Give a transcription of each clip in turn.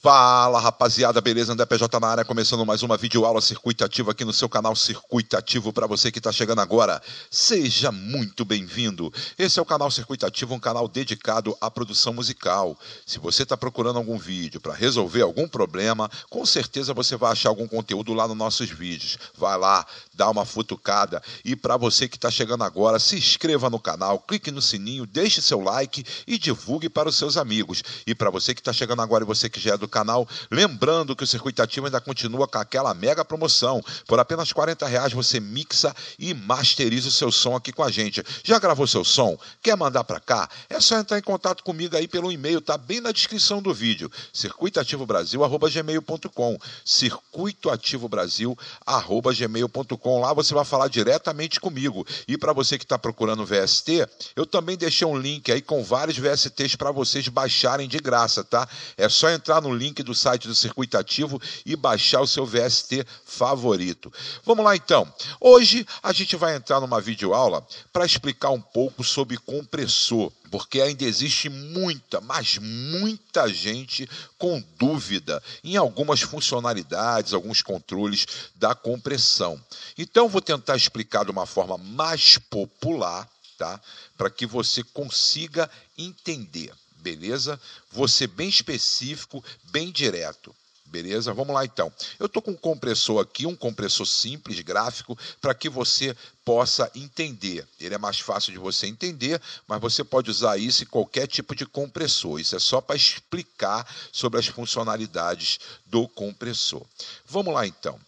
Fala rapaziada, beleza? André PJ na área, começando mais uma videoaula Circuito Ativo aqui no seu canal Circuito Ativo para você que está chegando agora. Seja muito bem-vindo. Esse é o canal Circuito Ativo, um canal dedicado à produção musical. Se você está procurando algum vídeo para resolver algum problema, com certeza você vai achar algum conteúdo lá nos nossos vídeos. Vai lá, dá uma futucada. E para você que está chegando agora, se inscreva no canal, clique no sininho, deixe seu like e divulgue para os seus amigos. E para você que está chegando agora e você que já é do do canal. Lembrando que o Circuito Ativo ainda continua com aquela mega promoção. Por apenas 40 reais você mixa e masteriza o seu som aqui com a gente. Já gravou seu som? Quer mandar para cá? É só entrar em contato comigo aí pelo e-mail, tá bem na descrição do vídeo. circuitoativobrasil@gmail.com. circuitoativobrasil@gmail.com. Lá você vai falar diretamente comigo. E para você que está procurando VST, eu também deixei um link aí com vários VSTs para vocês baixarem de graça, tá? É só entrar no link do site do Circuitativo e baixar o seu VST favorito. Vamos lá então. Hoje a gente vai entrar numa videoaula para explicar um pouco sobre compressor, porque ainda existe muita, mas muita gente com dúvida em algumas funcionalidades, alguns controles da compressão. Então vou tentar explicar de uma forma mais popular, tá? Para que você consiga entender beleza? Você bem específico, bem direto. Beleza? Vamos lá então. Eu estou com um compressor aqui, um compressor simples, gráfico, para que você possa entender. Ele é mais fácil de você entender, mas você pode usar isso em qualquer tipo de compressor. Isso é só para explicar sobre as funcionalidades do compressor. Vamos lá então.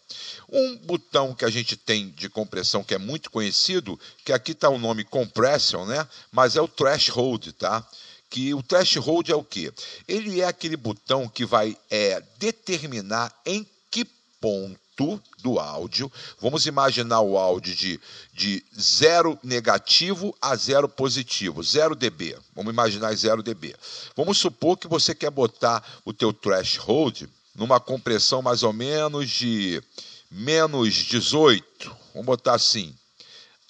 Um botão que a gente tem de compressão que é muito conhecido, que aqui está o nome compression, né? Mas é o threshold, tá? que o threshold é o quê? Ele é aquele botão que vai é, determinar em que ponto do áudio, vamos imaginar o áudio de, de zero negativo a zero positivo, 0 dB, vamos imaginar 0 dB. Vamos supor que você quer botar o teu threshold numa compressão mais ou menos de menos 18, vamos botar assim,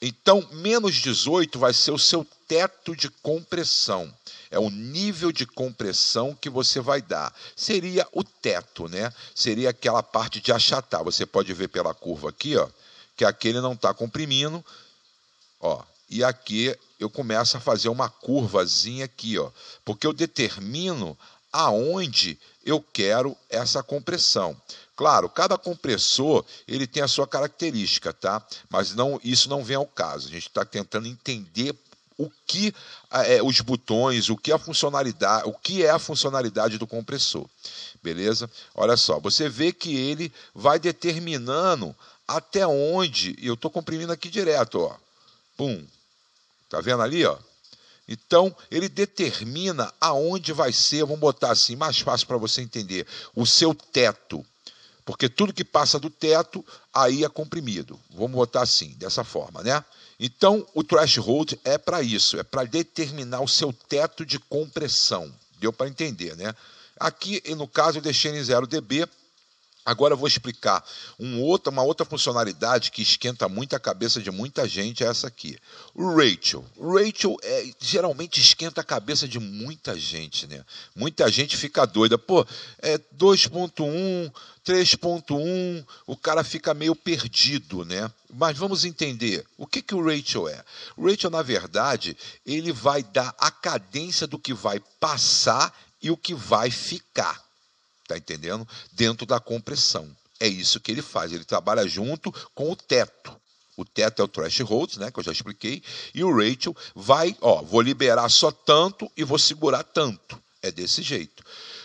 então, menos 18 vai ser o seu teto de compressão é o nível de compressão que você vai dar. Seria o teto, né? Seria aquela parte de achatar. Você pode ver pela curva aqui, ó, que aquele não está comprimindo, ó. E aqui eu começo a fazer uma curvazinha aqui, ó, porque eu determino aonde eu quero essa compressão. Claro, cada compressor ele tem a sua característica, tá? Mas não, isso não vem ao caso. A gente está tentando entender o que é, os botões, o que a funcionalidade, o que é a funcionalidade do compressor. Beleza? Olha só, você vê que ele vai determinando até onde eu estou comprimindo aqui direto, ó. Pum. Tá vendo ali, ó? Então, ele determina aonde vai ser, vamos botar assim, mais fácil para você entender, o seu teto. Porque tudo que passa do teto, aí é comprimido. Vamos botar assim, dessa forma, né? Então, o threshold é para isso, é para determinar o seu teto de compressão. Deu para entender, né? Aqui, no caso, eu deixei em 0 dB, Agora eu vou explicar um outro, uma outra funcionalidade que esquenta muito a cabeça de muita gente, é essa aqui. O Rachel. O Rachel é, geralmente esquenta a cabeça de muita gente, né? Muita gente fica doida. Pô, é 2.1, 3.1, o cara fica meio perdido, né? Mas vamos entender o que, que o Rachel é. O Rachel, na verdade, ele vai dar a cadência do que vai passar e o que vai ficar. Está entendendo? Dentro da compressão. É isso que ele faz. Ele trabalha junto com o teto. O teto é o threshold, né, que eu já expliquei, e o Rachel vai, ó, vou liberar só tanto e vou segurar tanto. É desse jeito.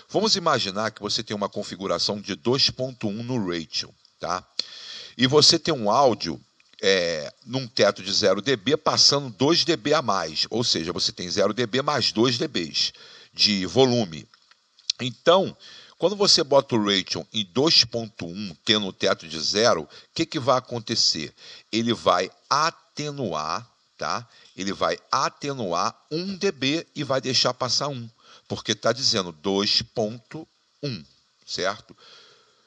Vamos imaginar que você tem uma configuração de 2.1 no Rachel, tá? E você tem um áudio é, num teto de 0 dB passando 2 dB a mais, ou seja, você tem 0 dB mais 2 dBs de volume. Então, quando você bota o ratio em 2.1, tendo o teto de zero, o que, que vai acontecer? Ele vai atenuar, tá? Ele vai atenuar 1 dB e vai deixar passar 1, porque está dizendo 2.1, certo?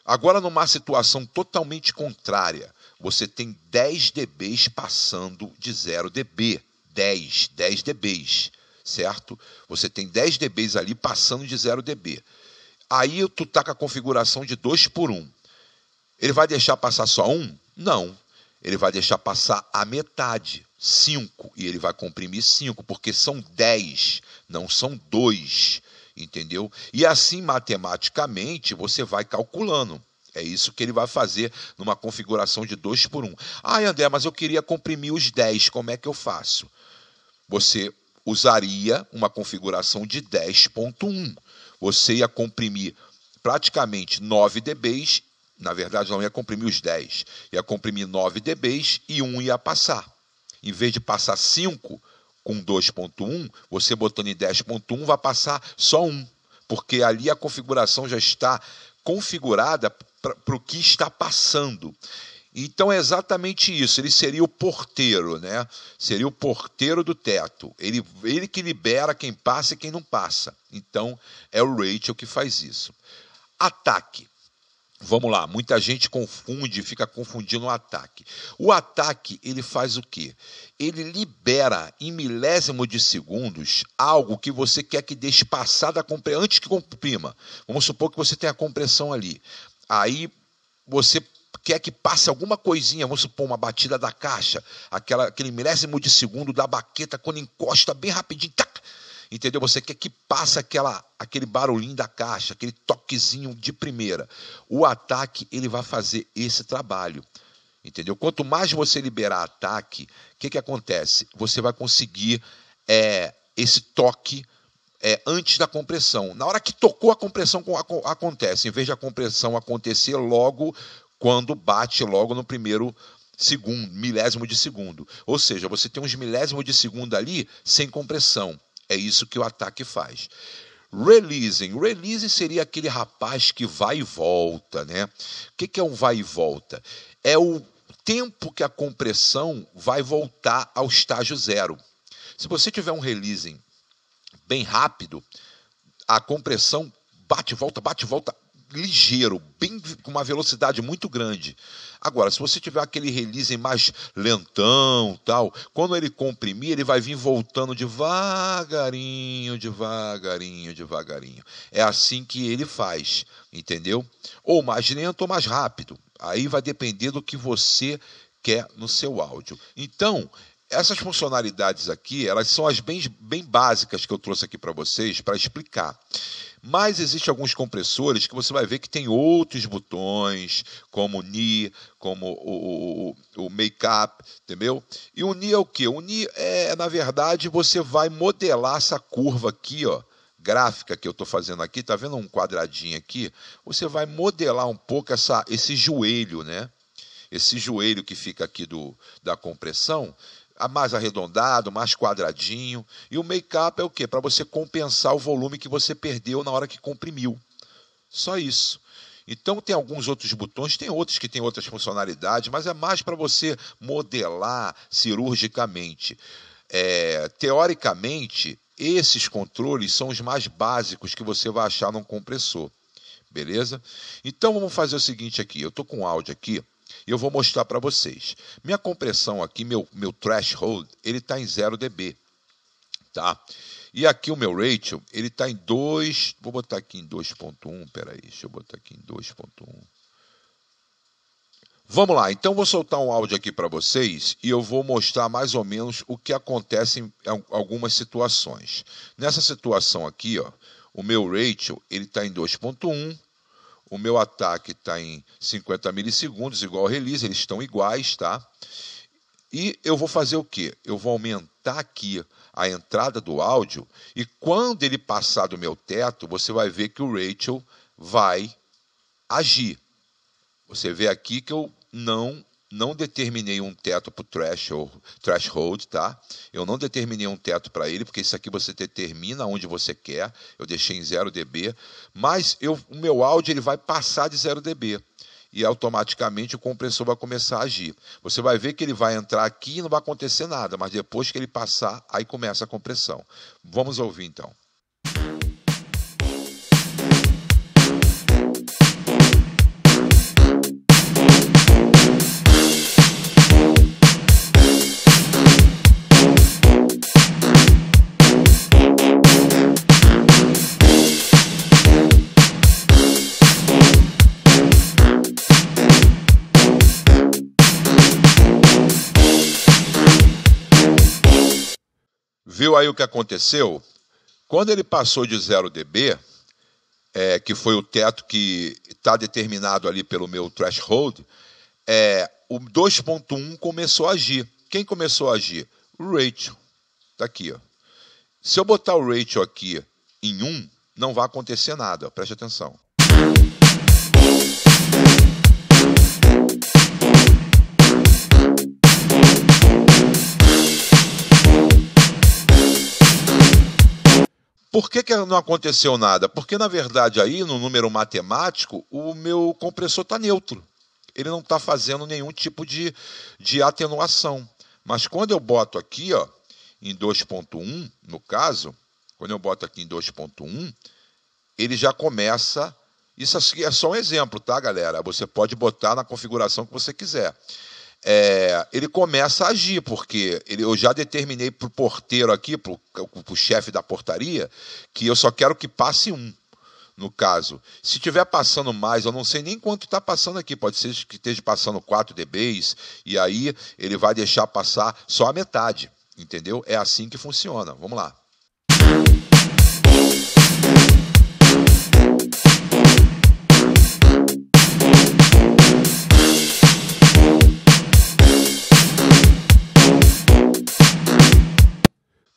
Agora, numa situação totalmente contrária, você tem 10 dBs passando de 0 dB. 10, 10 dBs, certo? Você tem 10 dBs ali passando de 0 dB. Aí tu tá com a configuração de dois por um. Ele vai deixar passar só um? Não. Ele vai deixar passar a metade, cinco, e ele vai comprimir cinco, porque são dez, não são dois, entendeu? E assim, matematicamente, você vai calculando. É isso que ele vai fazer numa configuração de 2 por 1. Um. Ah, André, mas eu queria comprimir os 10, como é que eu faço? Você usaria uma configuração de 10.1 você ia comprimir praticamente 9 dBs, na verdade não ia comprimir os 10, ia comprimir 9 dBs e um ia passar. Em vez de passar 5 com 2.1, você botando em 10.1 vai passar só um, porque ali a configuração já está configurada para o que está passando. Então é exatamente isso, ele seria o porteiro, né? Seria o porteiro do teto. Ele, ele que libera quem passa e quem não passa. Então é o Rachel que faz isso. Ataque. Vamos lá, muita gente confunde, fica confundindo o ataque. O ataque, ele faz o quê? Ele libera em milésimo de segundos algo que você quer que deixe passar da compre... antes que comprima. Vamos supor que você tem a compressão ali. Aí você quer que passe alguma coisinha, vamos supor, uma batida da caixa, aquela, aquele milésimo de segundo da baqueta, quando encosta bem rapidinho, tac, entendeu? Você quer que passe aquela, aquele barulhinho da caixa, aquele toquezinho de primeira. O ataque, ele vai fazer esse trabalho. Entendeu? Quanto mais você liberar ataque, o que, que acontece? Você vai conseguir é, esse toque é, antes da compressão. Na hora que tocou a compressão acontece, em vez da a compressão acontecer logo quando bate logo no primeiro segundo, milésimo de segundo. Ou seja, você tem uns milésimos de segundo ali sem compressão. É isso que o ataque faz. Releasing. Releasing seria aquele rapaz que vai e volta, né? O que é um vai e volta? É o tempo que a compressão vai voltar ao estágio zero. Se você tiver um releasing bem rápido, a compressão bate volta, bate volta ligeiro, bem com uma velocidade muito grande. Agora, se você tiver aquele release mais lentão, tal, quando ele comprimir, ele vai vir voltando devagarinho, devagarinho, devagarinho. É assim que ele faz, entendeu? Ou mais lento ou mais rápido. Aí vai depender do que você quer no seu áudio. Então, essas funcionalidades aqui, elas são as bem, bem básicas que eu trouxe aqui para vocês para explicar. Mas existem alguns compressores que você vai ver que tem outros botões, como o NI, como o, o, o Makeup, entendeu? E o NI é o quê? O NI é, na verdade, você vai modelar essa curva aqui, ó, gráfica que eu estou fazendo aqui, tá vendo um quadradinho aqui? Você vai modelar um pouco essa, esse joelho, né? Esse joelho que fica aqui do, da compressão, mais arredondado, mais quadradinho. E o make-up é o quê? Para você compensar o volume que você perdeu na hora que comprimiu. Só isso. Então tem alguns outros botões, tem outros que têm outras funcionalidades, mas é mais para você modelar cirurgicamente. É, teoricamente, esses controles são os mais básicos que você vai achar num compressor. Beleza? Então vamos fazer o seguinte aqui. Eu estou com áudio aqui. E eu vou mostrar para vocês. Minha compressão aqui, meu, meu threshold, ele está em 0 dB. Tá? E aqui o meu ratio, ele está em 2. Vou botar aqui em 2.1. Peraí, deixa eu botar aqui em 2.1. Vamos lá, então vou soltar um áudio aqui para vocês e eu vou mostrar mais ou menos o que acontece em algumas situações. Nessa situação aqui, ó, o meu ratio ele está em 2.1 o meu ataque está em 50 milissegundos, igual ao release, eles estão iguais, tá? E eu vou fazer o quê? Eu vou aumentar aqui a entrada do áudio e quando ele passar do meu teto, você vai ver que o Rachel vai agir. Você vê aqui que eu não não determinei um teto para o threshold, threshold, tá? Eu não determinei um teto para ele, porque isso aqui você determina onde você quer. Eu deixei em 0 dB, mas eu, o meu áudio ele vai passar de 0 dB e automaticamente o compressor vai começar a agir. Você vai ver que ele vai entrar aqui e não vai acontecer nada, mas depois que ele passar, aí começa a compressão. Vamos ouvir então. aí o que aconteceu? Quando ele passou de 0 dB, é, que foi o teto que está determinado ali pelo meu threshold, é, o 2.1 começou a agir. Quem começou a agir? O ratio. Está aqui. Ó. Se eu botar o ratio aqui em 1, não vai acontecer nada. Ó. Preste atenção. Por que, que não aconteceu nada? Porque, na verdade, aí no número matemático, o meu compressor está neutro. Ele não está fazendo nenhum tipo de, de atenuação. Mas quando eu boto aqui ó, em 2.1, no caso, quando eu boto aqui em 2.1, ele já começa. Isso é só um exemplo, tá, galera? Você pode botar na configuração que você quiser é, ele começa a agir, porque ele, eu já determinei para o porteiro aqui, para o chefe da portaria, que eu só quero que passe um no caso. Se tiver passando mais, eu não sei nem quanto está passando aqui, pode ser que esteja passando 4 dBs, e aí ele vai deixar passar só a metade, entendeu? É assim que funciona. Vamos lá.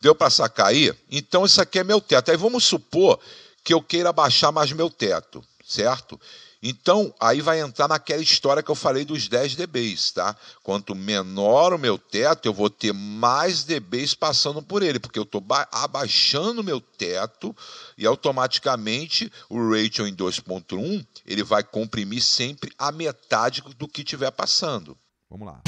Deu para sacar aí? Então isso aqui é meu teto. Aí vamos supor que eu queira baixar mais meu teto, certo? Então, aí vai entrar naquela história que eu falei dos 10 dBs, tá? Quanto menor o meu teto, eu vou ter mais dBs passando por ele, porque eu estou abaixando o meu teto e automaticamente o ratio em 2.1, ele vai comprimir sempre a metade do que estiver passando. Vamos lá.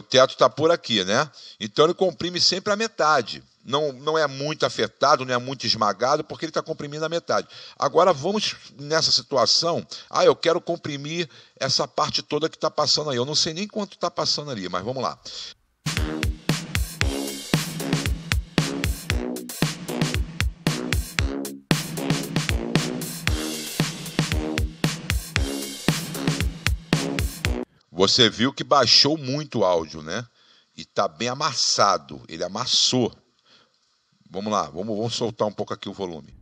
o teto está por aqui, né? Então ele comprime sempre a metade. Não, não é muito afetado, não é muito esmagado, porque ele está comprimindo a metade. Agora vamos nessa situação. Ah, eu quero comprimir essa parte toda que está passando aí. Eu não sei nem quanto está passando ali, mas vamos lá. Você viu que baixou muito o áudio, né? E tá bem amassado, ele amassou. Vamos lá, vamos, vamos soltar um pouco aqui o volume.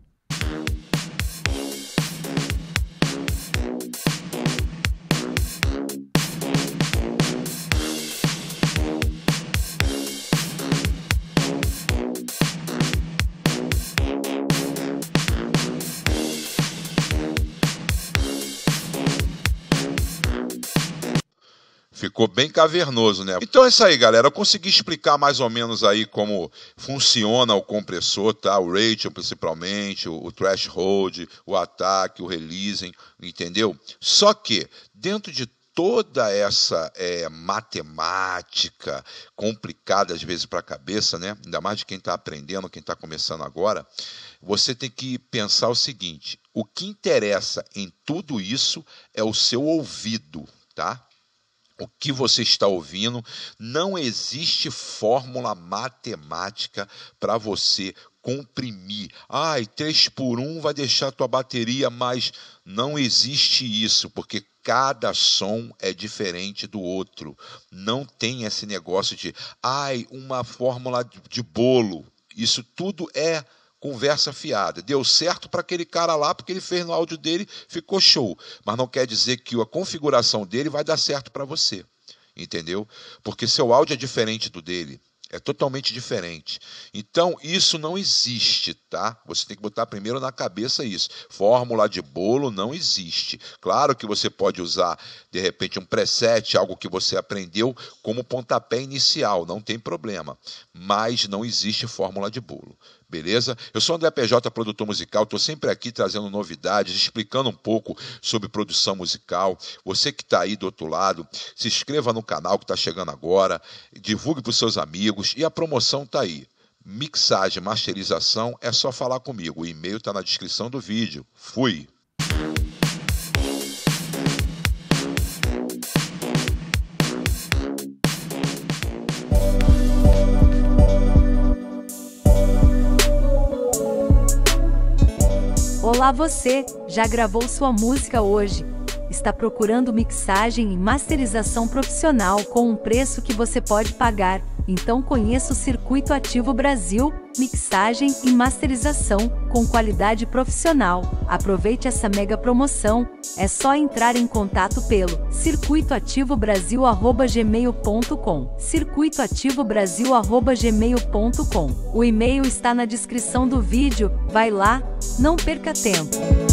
Ficou bem cavernoso, né? Então é isso aí, galera. Eu consegui explicar mais ou menos aí como funciona o compressor, tá? O ratio, principalmente, o, o threshold, o ataque, o releasing, entendeu? Só que, dentro de toda essa é, matemática complicada às vezes para a cabeça, né? ainda mais de quem está aprendendo, quem está começando agora, você tem que pensar o seguinte: o que interessa em tudo isso é o seu ouvido, tá? o que você está ouvindo, não existe fórmula matemática para você comprimir. Ai, 3 por 1 vai deixar tua bateria, mas não existe isso, porque cada som é diferente do outro. Não tem esse negócio de, ai, uma fórmula de bolo. Isso tudo é conversa fiada. Deu certo para aquele cara lá, porque ele fez no áudio dele, ficou show. Mas não quer dizer que a configuração dele vai dar certo para você. Entendeu? Porque seu áudio é diferente do dele. É totalmente diferente. Então, isso não existe, tá? Você tem que botar primeiro na cabeça isso. Fórmula de bolo não existe. Claro que você pode usar, de repente, um preset, algo que você aprendeu como pontapé inicial, não tem problema. Mas não existe fórmula de bolo beleza? Eu sou André PJ, produtor musical, estou sempre aqui trazendo novidades, explicando um pouco sobre produção musical. Você que está aí do outro lado, se inscreva no canal que está chegando agora, divulgue para os seus amigos e a promoção está aí. Mixagem, masterização, é só falar comigo. O e-mail está na descrição do vídeo. Fui! Olá ah, você, já gravou sua música hoje? Está procurando mixagem e masterização profissional com um preço que você pode pagar? Então conheça o Circuito Ativo Brasil, mixagem e masterização, com qualidade profissional. Aproveite essa mega promoção, é só entrar em contato pelo circuitoativobrasil.gmail.com circuitoativobrasil.gmail.com O e-mail está na descrição do vídeo, vai lá, não perca tempo.